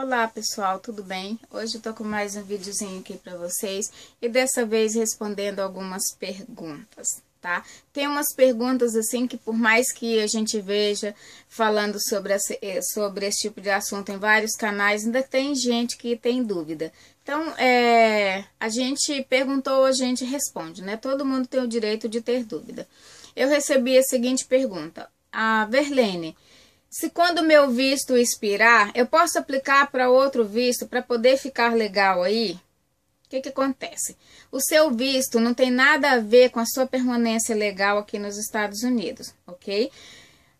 Olá pessoal, tudo bem? Hoje eu tô com mais um videozinho aqui para vocês e dessa vez respondendo algumas perguntas, tá? Tem umas perguntas assim que por mais que a gente veja falando sobre esse, eh, sobre esse tipo de assunto em vários canais, ainda tem gente que tem dúvida. Então, é, a gente perguntou, a gente responde, né? Todo mundo tem o direito de ter dúvida. Eu recebi a seguinte pergunta. A Verlene, se quando meu visto expirar, eu posso aplicar para outro visto para poder ficar legal aí? O que, que acontece? O seu visto não tem nada a ver com a sua permanência legal aqui nos Estados Unidos, ok?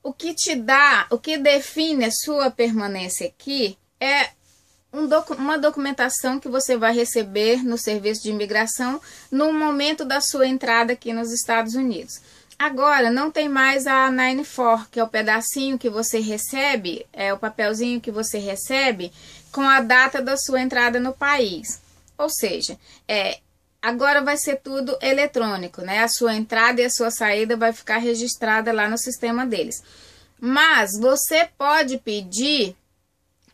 O que te dá, o que define a sua permanência aqui é um docu uma documentação que você vai receber no serviço de imigração no momento da sua entrada aqui nos Estados Unidos. Agora, não tem mais a 94, que é o pedacinho que você recebe, é o papelzinho que você recebe com a data da sua entrada no país. Ou seja, é, agora vai ser tudo eletrônico, né? A sua entrada e a sua saída vai ficar registrada lá no sistema deles. Mas você pode pedir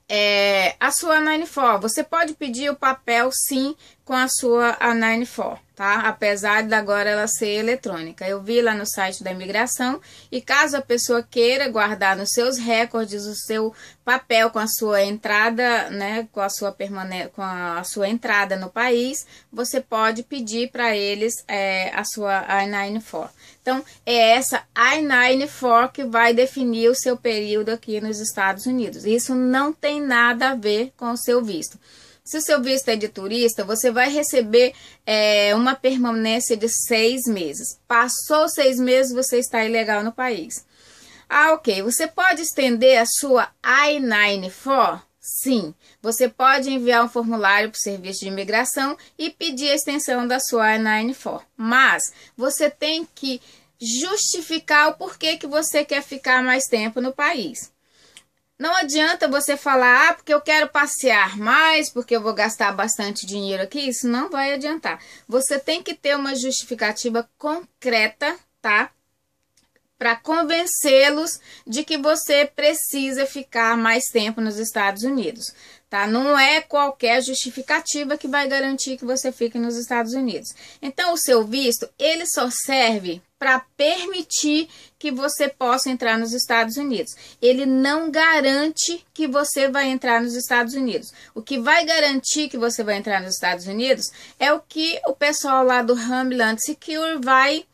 é, a sua 94, você pode pedir o papel sim com a sua a 94 tá? Apesar de agora ela ser eletrônica. Eu vi lá no site da imigração e caso a pessoa queira guardar nos seus recordes o seu papel com a sua entrada, né, com a sua permane com a, sua entrada no país, você pode pedir para eles é, a sua I-94. Então, é essa I-94 que vai definir o seu período aqui nos Estados Unidos. Isso não tem nada a ver com o seu visto. Se o seu visto é de turista, você vai receber é, uma permanência de seis meses. Passou seis meses, você está ilegal no país. Ah, ok. Você pode estender a sua I-9 for? Sim, você pode enviar um formulário para o serviço de imigração e pedir a extensão da sua I-9 for. Mas você tem que justificar o porquê que você quer ficar mais tempo no país. Não adianta você falar, ah, porque eu quero passear mais, porque eu vou gastar bastante dinheiro aqui, isso não vai adiantar. Você tem que ter uma justificativa concreta, tá? Para convencê-los de que você precisa ficar mais tempo nos Estados Unidos, tá? Não é qualquer justificativa que vai garantir que você fique nos Estados Unidos. Então, o seu visto, ele só serve para permitir que você possa entrar nos Estados Unidos. Ele não garante que você vai entrar nos Estados Unidos. O que vai garantir que você vai entrar nos Estados Unidos é o que o pessoal lá do Homeland Secure vai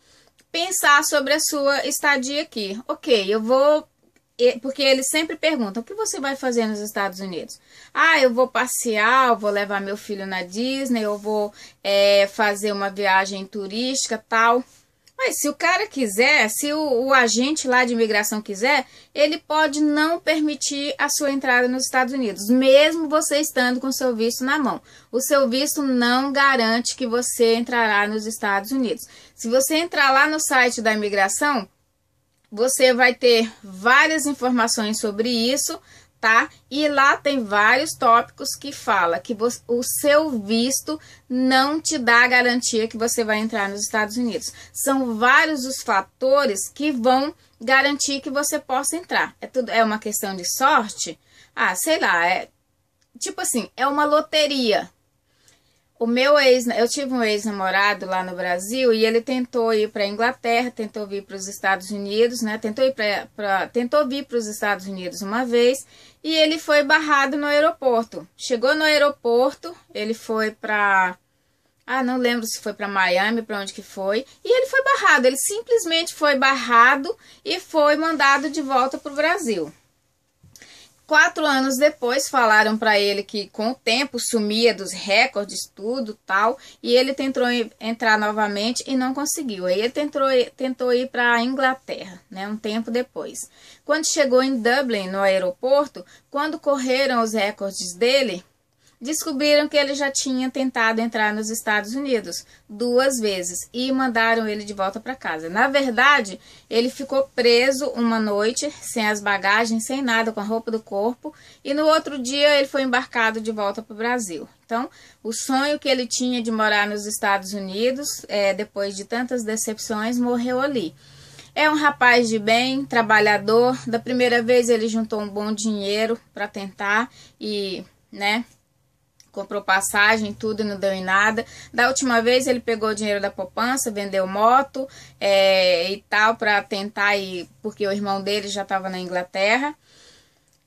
pensar sobre a sua estadia aqui. OK, eu vou porque eles sempre perguntam: o que você vai fazer nos Estados Unidos? Ah, eu vou passear, eu vou levar meu filho na Disney, eu vou é, fazer uma viagem turística, tal. Mas se o cara quiser, se o, o, agente lá de imigração quiser, ele pode não permitir a sua entrada nos Estados Unidos, mesmo você estando com seu visto na mão. O seu visto não garante que você entrará nos Estados Unidos. Se você entrar lá no site da imigração, você vai ter várias informações sobre isso, tá? E lá tem vários tópicos que fala que o seu visto não te dá a garantia que você vai entrar nos Estados Unidos. São vários os fatores que vão garantir que você possa entrar. É tudo é uma questão de sorte? Ah, sei lá, é tipo assim, é uma loteria. O meu ex, eu tive um ex-namorado lá no Brasil e ele tentou ir para a Inglaterra, tentou vir para os Estados Unidos, né? Tentou ir para, tentou vir para os Estados Unidos uma vez e ele foi barrado no aeroporto. Chegou no aeroporto, ele foi para ah, não lembro se foi para Miami, para onde que foi. E ele foi barrado, ele simplesmente foi barrado e foi mandado de volta para o Brasil quatro anos depois falaram para ele que com o tempo sumia dos recordes, tudo tal, e ele tentou entrar novamente e não conseguiu. Aí ele tentou, tentou ir para a Inglaterra, né, um tempo depois. Quando chegou em Dublin, no aeroporto, quando correram os recordes dele, descobriram que ele já tinha tentado entrar nos Estados Unidos duas vezes e mandaram ele de volta para casa. Na verdade, ele ficou preso uma noite, sem as bagagens, sem nada, com a roupa do corpo, e no outro dia ele foi embarcado de volta para o Brasil. Então, o sonho que ele tinha de morar nos Estados Unidos, é, depois de tantas decepções, morreu ali. É um rapaz de bem, trabalhador. Da primeira vez ele juntou um bom dinheiro para tentar e, né, comprou passagem, tudo e não deu em nada. Da última vez ele pegou o dinheiro da poupança, vendeu moto é, e tal para tentar ir, porque o irmão dele já estava na Inglaterra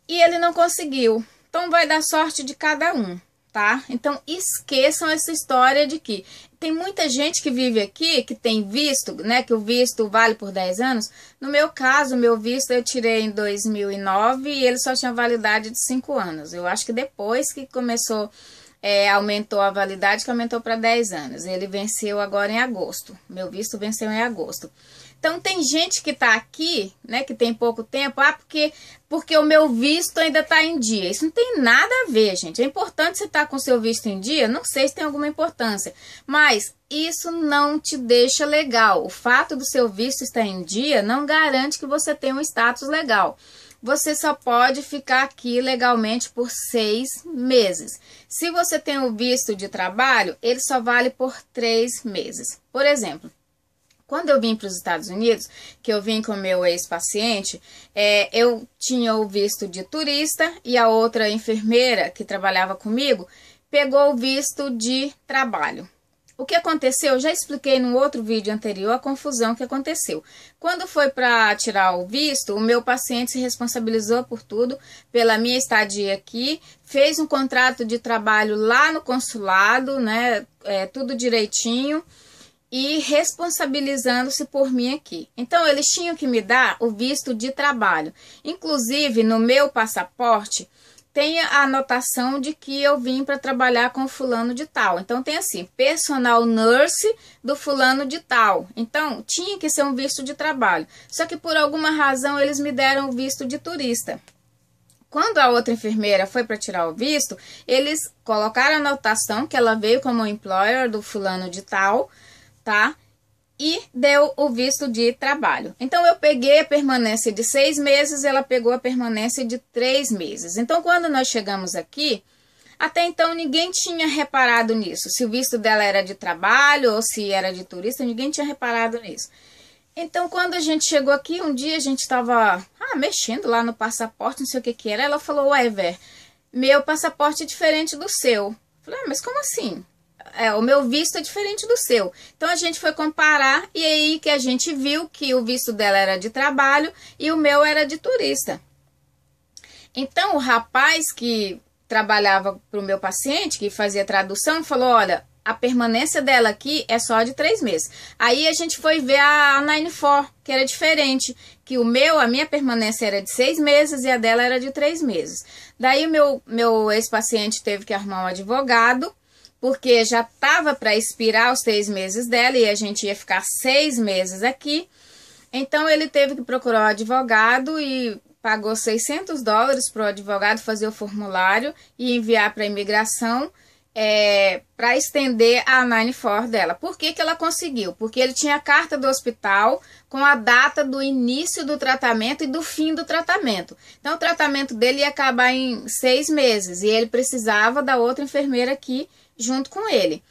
e ele não conseguiu. Então vai dar sorte de cada um tá? Então esqueçam essa história de que tem muita gente que vive aqui que tem visto, né? Que o visto vale por 10 anos. No meu caso, o meu visto eu tirei em 2009 e ele só tinha validade de 5 anos. Eu acho que depois que começou, é, aumentou a validade, que aumentou para 10 anos. Ele venceu agora em agosto. Meu visto venceu em agosto. Então tem gente que está aqui, né, que tem pouco tempo, ah, porque porque o meu visto ainda está em dia. Isso não tem nada a ver, gente. É importante você estar tá com seu visto em dia, não sei se tem alguma importância, mas isso não te deixa legal. O fato do seu visto estar em dia não garante que você tenha um status legal você só pode ficar aqui legalmente por seis meses. Se você tem o visto de trabalho, ele só vale por três meses. Por exemplo, quando eu vim para os Estados Unidos, que eu vim com meu ex-paciente, é, eu tinha o visto de turista e a outra enfermeira que trabalhava comigo pegou o visto de trabalho. O que aconteceu, eu já expliquei no outro vídeo anterior a confusão que aconteceu. Quando foi para tirar o visto, o meu paciente se responsabilizou por tudo, pela minha estadia aqui, fez um contrato de trabalho lá no consulado, né, é, tudo direitinho, e responsabilizando-se por mim aqui. Então, eles tinham que me dar o visto de trabalho. Inclusive, no meu passaporte, tem a anotação de que eu vim para trabalhar com fulano de tal. Então, tem assim, personal nurse do fulano de tal. Então, tinha que ser um visto de trabalho. Só que, por alguma razão, eles me deram o visto de turista. Quando a outra enfermeira foi para tirar o visto, eles colocaram a anotação que ela veio como employer do fulano de tal, tá? E deu o visto de trabalho. Então, eu peguei a permanência de seis meses, ela pegou a permanência de três meses. Então, quando nós chegamos aqui, até então ninguém tinha reparado nisso. Se o visto dela era de trabalho ou se era de turista, ninguém tinha reparado nisso. Então, quando a gente chegou aqui, um dia a gente estava ah, mexendo lá no passaporte, não sei o que que era. Ela falou, ué, Ver, meu passaporte é diferente do seu. Eu falei, ah, mas como assim? é, o meu visto é diferente do seu. Então a gente foi comparar e aí que a gente viu que o visto dela era de trabalho e o meu era de turista. Então o rapaz que trabalhava para o meu paciente, que fazia tradução, falou: olha, a permanência dela aqui é só de três meses. Aí a gente foi ver a, a 94, que era diferente, que o meu, a minha permanência era de seis meses e a dela era de três meses. Daí o meu, meu ex-paciente teve que arrumar um advogado porque já estava para expirar os seis meses dela e a gente ia ficar seis meses aqui. Então ele teve que procurar um advogado e pagou 600 dólares para o advogado fazer o formulário e enviar para a imigração é, para estender a 94 dela. Por que, que ela conseguiu? Porque ele tinha a carta do hospital com a data do início do tratamento e do fim do tratamento. Então, o tratamento dele ia acabar em seis meses e ele precisava da outra enfermeira aqui junto com ele.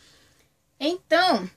Então,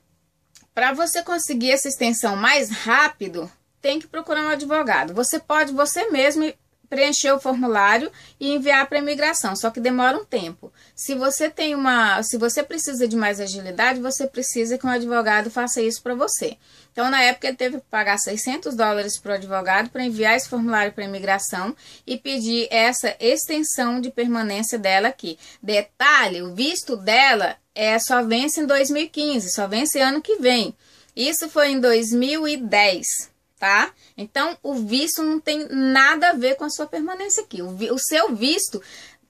para você conseguir essa extensão mais rápido, tem que procurar um advogado. Você pode você mesmo preencher o formulário e enviar para a imigração, só que demora um tempo. Se você tem uma, se você precisa de mais agilidade, você precisa que um advogado faça isso para você. Então, na época, ele teve que pagar 600 dólares para o advogado para enviar esse formulário para a imigração e pedir essa extensão de permanência dela aqui. Detalhe, o visto dela é só vence em 2015, só vence ano que vem. Isso foi em 2010 tá? Então, o visto não tem nada a ver com a sua permanência aqui. O, o seu visto,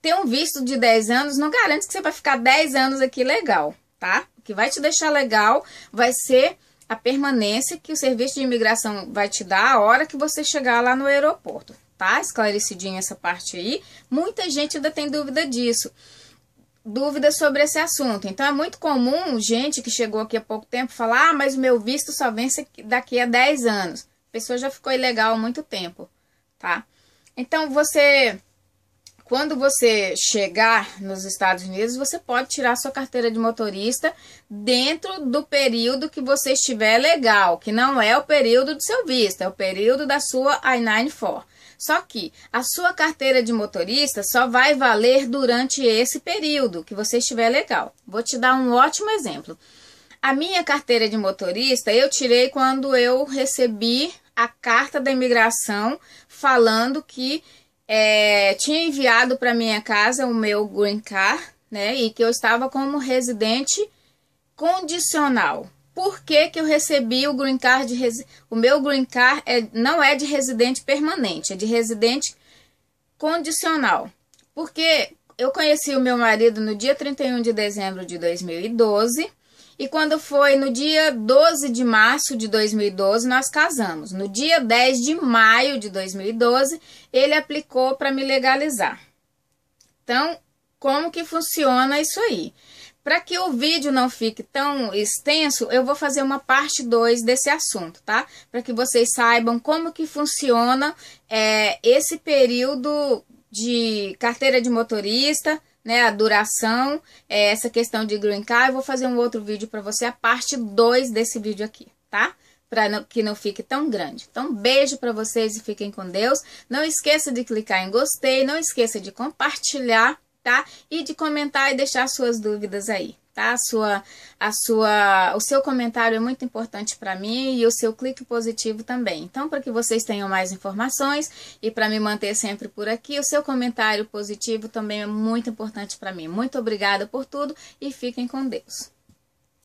ter um visto de 10 anos não garante que você vai ficar 10 anos aqui legal, tá? O que vai te deixar legal vai ser a permanência que o serviço de imigração vai te dar a hora que você chegar lá no aeroporto, tá? Esclarecidinha essa parte aí. Muita gente ainda tem dúvida disso. Dúvidas sobre esse assunto. Então é muito comum gente que chegou aqui há pouco tempo falar: ah, mas o meu visto só vence daqui a 10 anos. A pessoa já ficou ilegal há muito tempo, tá? Então você quando você chegar nos Estados Unidos, você pode tirar sua carteira de motorista dentro do período que você estiver legal, que não é o período do seu visto, é o período da sua I-94. Só que a sua carteira de motorista só vai valer durante esse período que você estiver legal. Vou te dar um ótimo exemplo. A minha carteira de motorista eu tirei quando eu recebi a carta da imigração falando que é, tinha enviado para minha casa o meu green card, né? E que eu estava como residente condicional. Por que, que eu recebi o green card? De o meu green card é, não é de residente permanente, é de residente condicional. Porque eu conheci o meu marido no dia 31 de dezembro de 2012 e quando foi no dia 12 de março de 2012, nós casamos. No dia 10 de maio de 2012, ele aplicou para me legalizar. Então, como que funciona isso aí? Para que o vídeo não fique tão extenso, eu vou fazer uma parte 2 desse assunto, tá? Para que vocês saibam como que funciona é, esse período de carteira de motorista, né, a duração, é, essa questão de green card. Eu vou fazer um outro vídeo para você, a parte 2 desse vídeo aqui, tá? Para que não fique tão grande. Então, beijo para vocês e fiquem com Deus. Não esqueça de clicar em gostei, não esqueça de compartilhar, tá? E de comentar e deixar suas dúvidas aí tá? A sua, a sua, o seu comentário é muito importante para mim e o seu clique positivo também. Então, para que vocês tenham mais informações e para me manter sempre por aqui, o seu comentário positivo também é muito importante para mim. Muito obrigada por tudo e fiquem com Deus.